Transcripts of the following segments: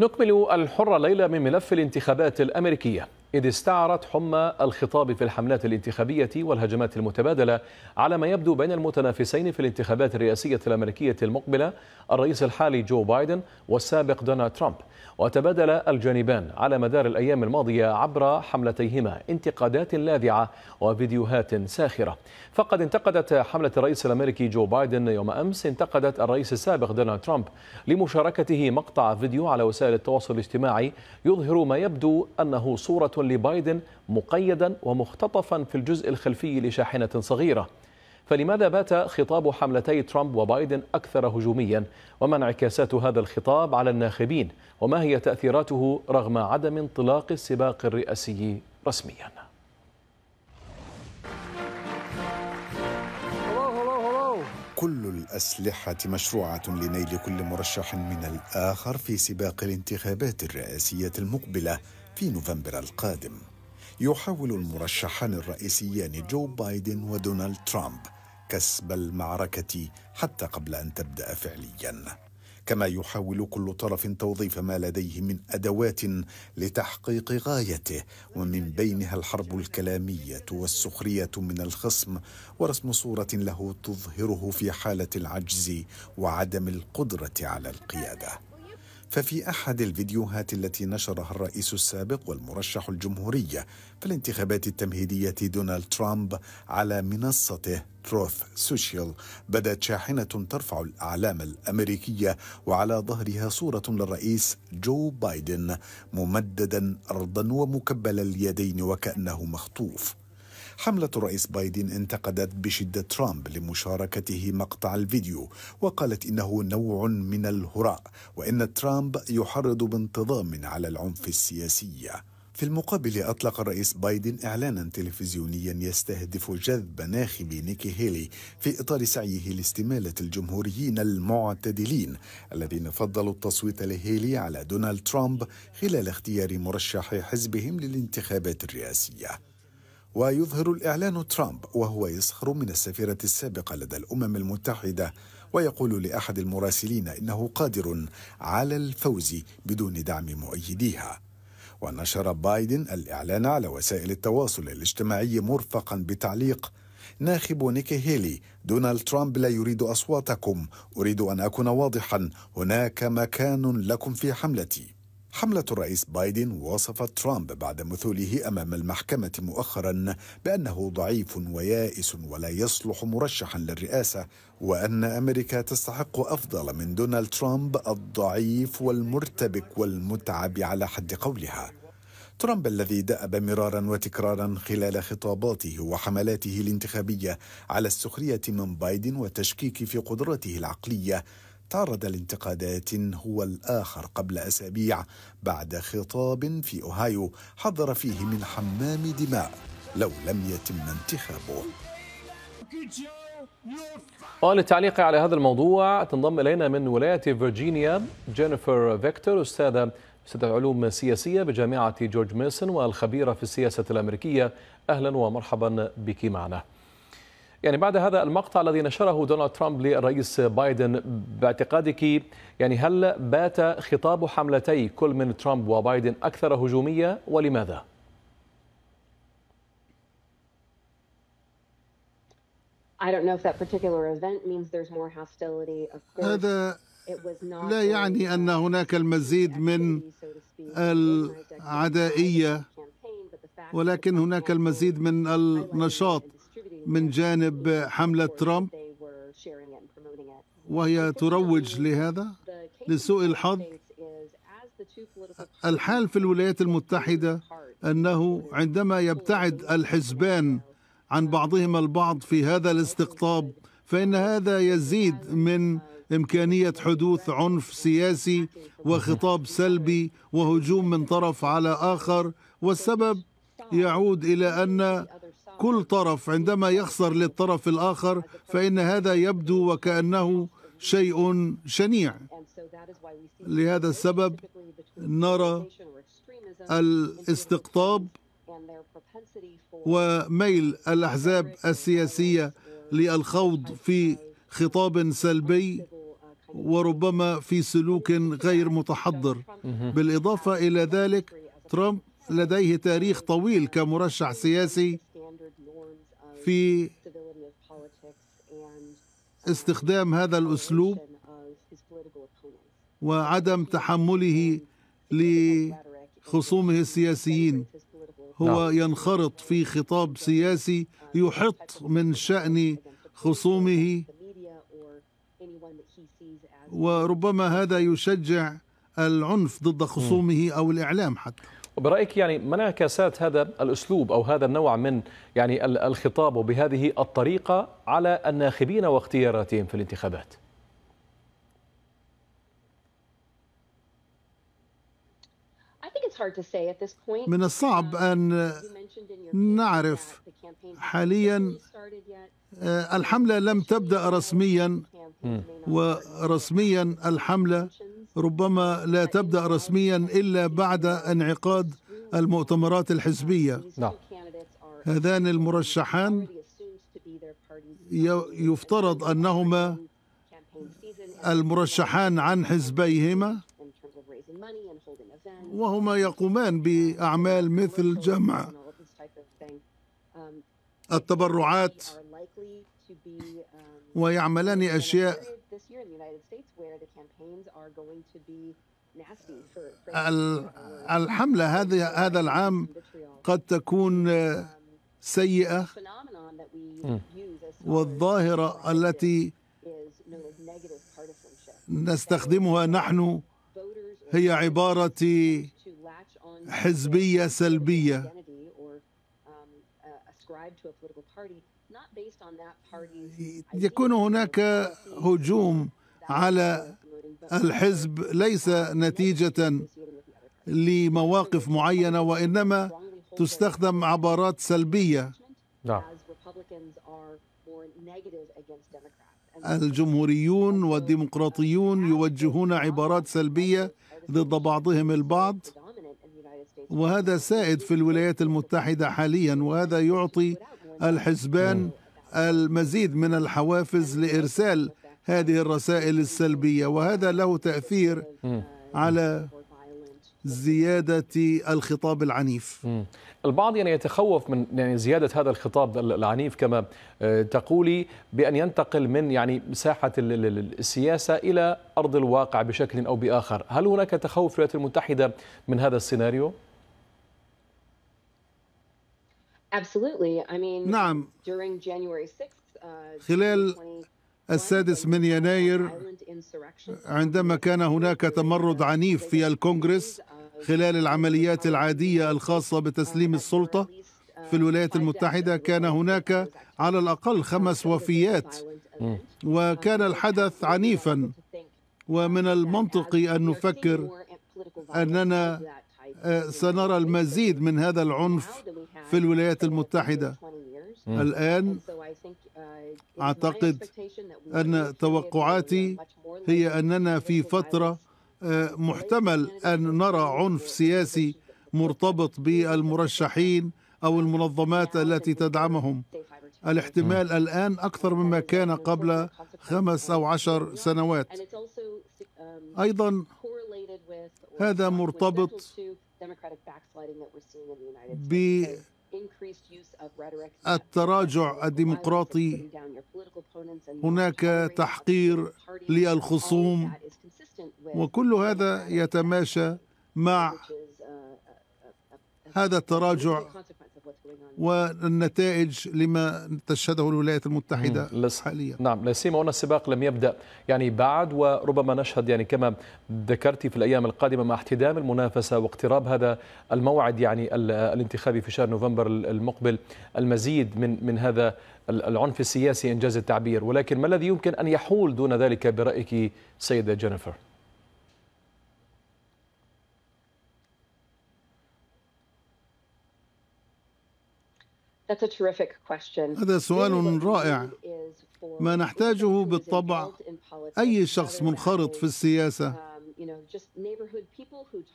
نكمل الحرة ليلة من ملف الانتخابات الأمريكية إذ استعرت حمى الخطاب في الحملات الانتخابية والهجمات المتبادلة على ما يبدو بين المتنافسين في الانتخابات الرئاسية الأمريكية المقبلة الرئيس الحالي جو بايدن والسابق دونالد ترامب وتبادل الجانبان على مدار الأيام الماضية عبر حملتيهما انتقادات لاذعة وفيديوهات ساخرة فقد انتقدت حملة الرئيس الأمريكي جو بايدن يوم أمس انتقدت الرئيس السابق دونالد ترامب لمشاركته مقطع فيديو على وسائل التواصل الاجتماعي يظهر ما يبدو أنه صورة لبايدن مقيدا ومختطفا في الجزء الخلفي لشاحنة صغيرة فلماذا بات خطاب حملتي ترامب وبايدن أكثر هجوميا وما انعكاسات هذا الخطاب على الناخبين وما هي تأثيراته رغم عدم انطلاق السباق الرئاسي رسميا كل الأسلحة مشروعة لنيل كل مرشح من الآخر في سباق الانتخابات الرئاسية المقبلة في نوفمبر القادم يحاول المرشحان الرئيسيان جو بايدن ودونالد ترامب كسب المعركه حتى قبل ان تبدا فعليا كما يحاول كل طرف توظيف ما لديه من ادوات لتحقيق غايته ومن بينها الحرب الكلاميه والسخريه من الخصم ورسم صوره له تظهره في حاله العجز وعدم القدره على القياده ففي احد الفيديوهات التي نشرها الرئيس السابق والمرشح الجمهوري في الانتخابات التمهيديه دونالد ترامب على منصته تروث سوشيال بدات شاحنه ترفع الاعلام الامريكيه وعلى ظهرها صوره للرئيس جو بايدن ممددا ارضا ومكبل اليدين وكانه مخطوف حملة الرئيس بايدن انتقدت بشدة ترامب لمشاركته مقطع الفيديو وقالت إنه نوع من الهراء وإن ترامب يحرض بانتظام على العنف السياسي في المقابل أطلق الرئيس بايدن إعلانا تلفزيونيا يستهدف جذب ناخب نيكي هيلي في إطار سعيه لاستمالة الجمهوريين المعتدلين الذين فضلوا التصويت لهيلي على دونالد ترامب خلال اختيار مرشح حزبهم للانتخابات الرئاسية ويظهر الإعلان ترامب وهو يسخر من السفيرة السابقة لدى الأمم المتحدة ويقول لأحد المراسلين إنه قادر على الفوز بدون دعم مؤيديها ونشر بايدن الإعلان على وسائل التواصل الاجتماعي مرفقا بتعليق ناخب نيكي هيلي دونالد ترامب لا يريد أصواتكم أريد أن أكون واضحا هناك مكان لكم في حملتي حملة الرئيس بايدن وصف ترامب بعد مثوله أمام المحكمة مؤخرا بأنه ضعيف ويائس ولا يصلح مرشحا للرئاسة وأن أمريكا تستحق أفضل من دونالد ترامب الضعيف والمرتبك والمتعب على حد قولها ترامب الذي دأب مرارا وتكرارا خلال خطاباته وحملاته الانتخابية على السخرية من بايدن والتشكيك في قدرته العقلية تعرض لانتقادات هو الآخر قبل أسابيع بعد خطاب في أوهايو حذر فيه من حمام دماء لو لم يتم انتخابه وللتعليق على هذا الموضوع تنضم إلينا من ولاية فيرجينيا جينيفر فيكتور أستاذة أستاذة علوم سياسية بجامعة جورج ميسون والخبيرة في السياسة الأمريكية أهلا ومرحبا بك معنا يعني بعد هذا المقطع الذي نشره دونالد ترامب للرئيس بايدن باعتقادك يعني هل بات خطاب حملتي كل من ترامب وبايدن أكثر هجومية ولماذا؟ هذا لا يعني أن هناك المزيد من العدائية ولكن هناك المزيد من النشاط من جانب حملة ترامب وهي تروج لهذا لسوء الحظ الحال في الولايات المتحدة أنه عندما يبتعد الحزبان عن بعضهما البعض في هذا الاستقطاب فإن هذا يزيد من إمكانية حدوث عنف سياسي وخطاب سلبي وهجوم من طرف على آخر والسبب يعود إلى أن كل طرف عندما يخسر للطرف الآخر فإن هذا يبدو وكأنه شيء شنيع لهذا السبب نرى الاستقطاب وميل الأحزاب السياسية للخوض في خطاب سلبي وربما في سلوك غير متحضر بالإضافة إلى ذلك ترامب لديه تاريخ طويل كمرشح سياسي في استخدام هذا الاسلوب وعدم تحمله لخصومه السياسيين هو نعم. ينخرط في خطاب سياسي يحط من شان خصومه وربما هذا يشجع العنف ضد خصومه او الاعلام حتى وبرايك يعني ما انعكاسات هذا الاسلوب او هذا النوع من يعني الخطاب وبهذه الطريقه على الناخبين واختياراتهم في الانتخابات؟ من الصعب um, أن نعرف حاليا آه، الحملة لم تبدأ رسميا ورسميا الحملة ربما لا تبدا رسميا الا بعد انعقاد المؤتمرات الحزبيه نعم. هذان المرشحان يفترض انهما المرشحان عن حزبيهما وهما يقومان باعمال مثل جمع التبرعات ويعملان اشياء this year in the United States where the campaigns are going to be الحملة هذه هذا العام قد تكون سيئة والظاهرة التي نستخدمها نحن هي عبارة حزبية سلبية يكون هناك هجوم على الحزب ليس نتيجة لمواقف معينة وإنما تستخدم عبارات سلبية نعم. الجمهوريون والديمقراطيون يوجهون عبارات سلبية ضد بعضهم البعض وهذا سائد في الولايات المتحدة حاليا وهذا يعطي الحزبان المزيد من الحوافز لإرسال هذه الرسائل السلبية وهذا له تأثير على زيادة الخطاب العنيف البعض يعني يتخوف من يعني زيادة هذا الخطاب العنيف كما آه، تقولي بأن ينتقل من يعني ساحة السياسة إلى أرض الواقع بشكل أو بآخر هل هناك تخوف في الولايات المتحدة من هذا السيناريو؟ نعم خلال السادس من يناير عندما كان هناك تمرد عنيف في الكونغرس خلال العمليات العادية الخاصة بتسليم السلطة في الولايات المتحدة كان هناك على الأقل خمس وفيات وكان الحدث عنيفا ومن المنطقي أن نفكر أننا سنرى المزيد من هذا العنف في الولايات المتحدة الآن أعتقد أن توقعاتي هي أننا في فترة آه، محتمل أن نرى عنف سياسي مرتبط بالمرشحين أو المنظمات التي تدعمهم الاحتمال الآن أكثر مما كان قبل خمس أو عشر سنوات أيضا هذا مرتبط ب التراجع الديمقراطي هناك تحقير للخصوم وكل هذا يتماشى مع uh, uh, uh, هذا التراجع والنتائج لما تشهده الولايات المتحدة حاليا نعم لا سيما أن السباق لم يبدأ يعني بعد وربما نشهد يعني كما ذكرت في الأيام القادمة مع احتدام المنافسة واقتراب هذا الموعد يعني الانتخابي في شهر نوفمبر المقبل المزيد من من هذا العنف السياسي إنجاز التعبير ولكن ما الذي يمكن أن يحول دون ذلك برأيك سيدة جينيفر؟ هذا سؤال رائع ما نحتاجه بالطبع اي شخص منخرط في السياسه um,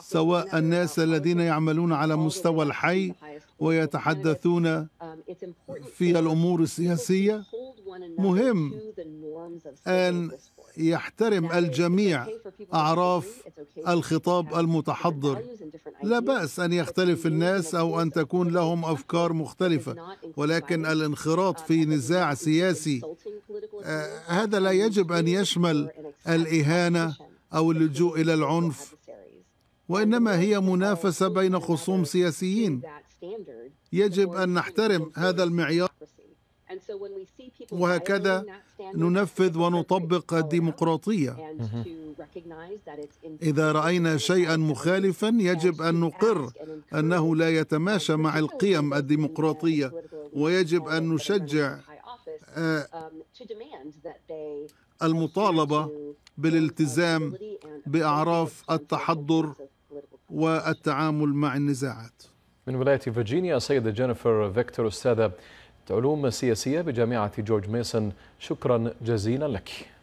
سواء الناس الذين يعملون على مستوى الحي ويتحدثون um, في الامور السياسيه مهم ان يحترم الجميع أعراف الخطاب المتحضر لا بأس أن يختلف الناس أو أن تكون لهم أفكار مختلفة ولكن الانخراط uh, في نزاع سياسي آه، هذا لا يجب أن يشمل الإهانة أو اللجوء إلى العنف وإنما هي منافسة بين خصوم سياسيين يجب أن نحترم هذا المعيار وهكذا ننفذ ونطبق الديمقراطيه اذا راينا شيئا مخالفا يجب ان نقر انه لا يتماشى مع القيم الديمقراطيه ويجب ان نشجع آه، المطالبه بالالتزام باعراف التحضر والتعامل مع النزاعات من ولايه فيرجينيا السيده جينيفر فيكتور استاذه علوم سياسية بجامعة جورج ميسون شكرا جزيلا لك